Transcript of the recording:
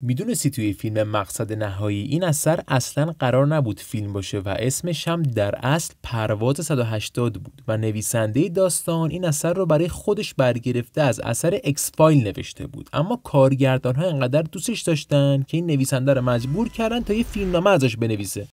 میدونستی توی فیلم مقصد نهایی این اثر اصلا قرار نبود فیلم باشه و اسمش هم در اصل پرواز 180 بود و نویسنده داستان این اثر رو برای خودش برگرفته از اثر فایل نوشته بود اما کارگردان ها انقدر دوستش داشتن که این نویسنده رو مجبور کردن تا یه فیلمنامه ازش بنویسه